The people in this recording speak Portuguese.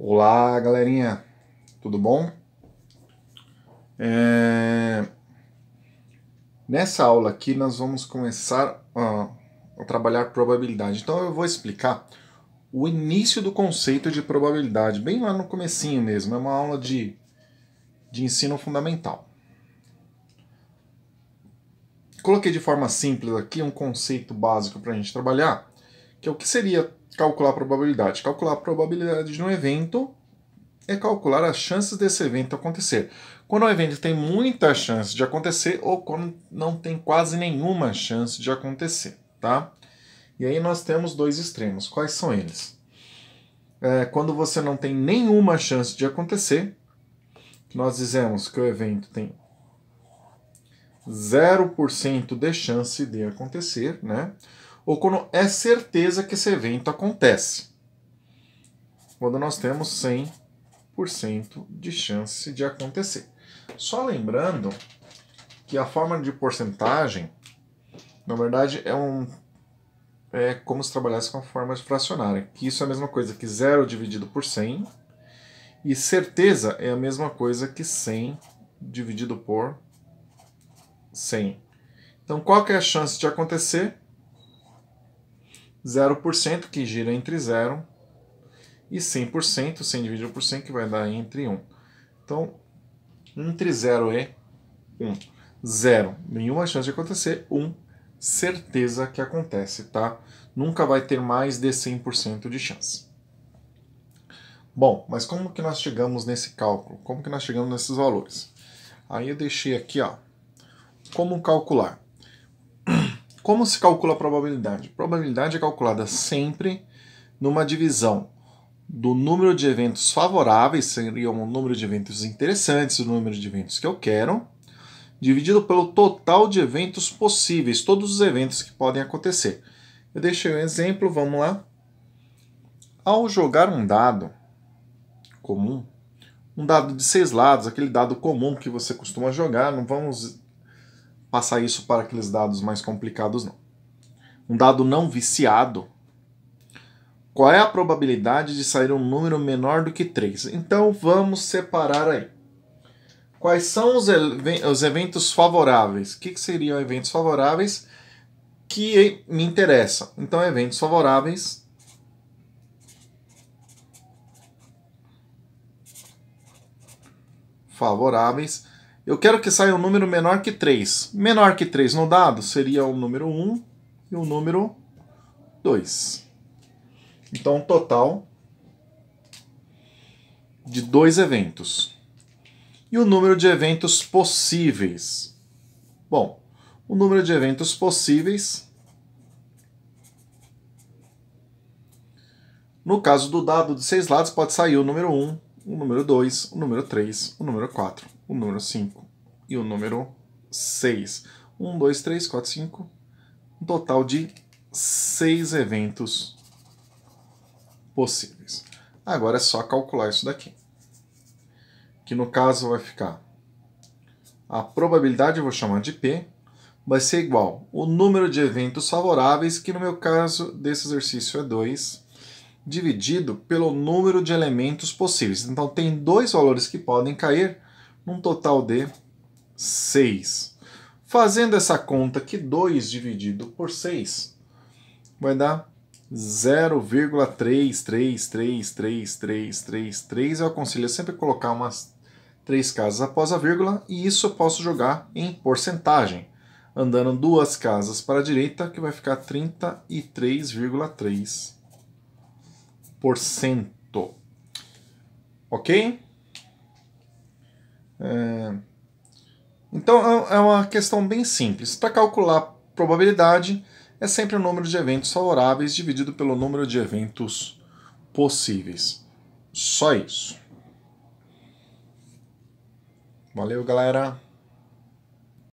Olá, galerinha, tudo bom? É... Nessa aula aqui nós vamos começar a, a trabalhar probabilidade. Então eu vou explicar o início do conceito de probabilidade, bem lá no comecinho mesmo. É uma aula de, de ensino fundamental. Coloquei de forma simples aqui um conceito básico para a gente trabalhar que é o que seria calcular a probabilidade? Calcular a probabilidade de um evento é calcular as chances desse evento acontecer. Quando o evento tem muita chance de acontecer ou quando não tem quase nenhuma chance de acontecer, tá? E aí nós temos dois extremos. Quais são eles? É, quando você não tem nenhuma chance de acontecer, nós dizemos que o evento tem 0% de chance de acontecer, né? ou quando é certeza que esse evento acontece. Quando nós temos 100% de chance de acontecer. Só lembrando que a forma de porcentagem, na verdade, é um é como se trabalhasse com a forma de fracionária, que isso é a mesma coisa que 0 dividido por 100, e certeza é a mesma coisa que 100 dividido por 100. Então, qual que é a chance de acontecer? 0%, que gira entre 0 e 100%, 100 dividido por 100, que vai dar entre 1. Então, entre 0 e 1. 0, nenhuma chance de acontecer. 1, certeza que acontece, tá? Nunca vai ter mais de 100% de chance. Bom, mas como que nós chegamos nesse cálculo? Como que nós chegamos nesses valores? Aí eu deixei aqui, ó, como calcular. Como se calcula a probabilidade? Probabilidade é calculada sempre numa divisão do número de eventos favoráveis, seria o número de eventos interessantes, o número de eventos que eu quero, dividido pelo total de eventos possíveis, todos os eventos que podem acontecer. Eu deixei um exemplo, vamos lá. Ao jogar um dado comum, um dado de seis lados, aquele dado comum que você costuma jogar, não vamos passar isso para aqueles dados mais complicados, não. Um dado não viciado, qual é a probabilidade de sair um número menor do que 3? Então vamos separar aí. Quais são os, os eventos favoráveis? O que, que seriam eventos favoráveis que me interessam? Então, eventos favoráveis favoráveis eu quero que saia um número menor que 3. Menor que 3 no dado seria o número 1 e o número 2. Então, um total de dois eventos. E o número de eventos possíveis. Bom, o número de eventos possíveis. No caso do dado de seis lados, pode sair o número 1 o número 2, o número 3, o número 4, o número 5 e o número 6. 1, 2, 3, 4, 5. Um total de 6 eventos possíveis. Agora é só calcular isso daqui. Que no caso vai ficar a probabilidade, eu vou chamar de P, vai ser igual o número de eventos favoráveis, que no meu caso desse exercício é 2, dividido pelo número de elementos possíveis. Então tem dois valores que podem cair, num total de 6. Fazendo essa conta que 2 dividido por 6 vai dar 0,33333333. Eu aconselho sempre colocar umas três casas após a vírgula e isso eu posso jogar em porcentagem, andando duas casas para a direita, que vai ficar 33,3 cento, Ok? É... Então é, é uma questão bem simples. Para calcular probabilidade, é sempre o número de eventos favoráveis dividido pelo número de eventos possíveis. Só isso. Valeu, galera!